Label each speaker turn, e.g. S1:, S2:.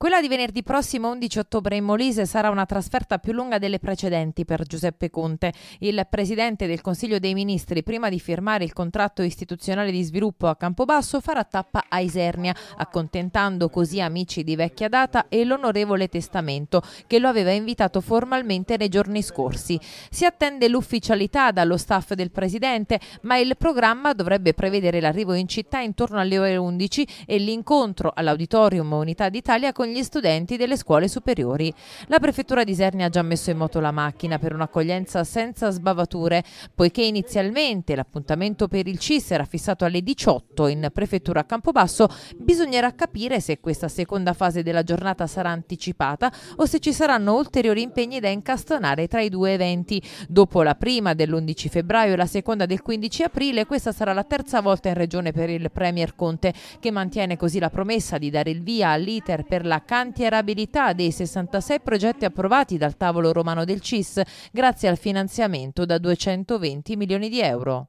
S1: Quella di venerdì prossimo 11 ottobre in Molise sarà una trasferta più lunga delle precedenti per Giuseppe Conte. Il presidente del Consiglio dei Ministri, prima di firmare il contratto istituzionale di sviluppo a Campobasso, farà tappa a Isernia, accontentando così amici di vecchia data e l'onorevole testamento che lo aveva invitato formalmente nei giorni scorsi. Si attende l'ufficialità dallo staff del presidente, ma il programma dovrebbe prevedere l'arrivo in città intorno alle ore 11 e l'incontro all'Auditorium Unità d'Italia con gli studenti delle scuole superiori. La prefettura di Isernia ha già messo in moto la macchina per un'accoglienza senza sbavature, poiché inizialmente l'appuntamento per il CIS era fissato alle 18 in prefettura a Campobasso, bisognerà capire se questa seconda fase della giornata sarà anticipata o se ci saranno ulteriori impegni da incastonare tra i due eventi. Dopo la prima dell'11 febbraio e la seconda del 15 aprile, questa sarà la terza volta in regione per il Premier Conte, che mantiene così la promessa di dare il via all'iter per la la cantierabilità dei 66 progetti approvati dal tavolo romano del CIS grazie al finanziamento da 220 milioni di euro.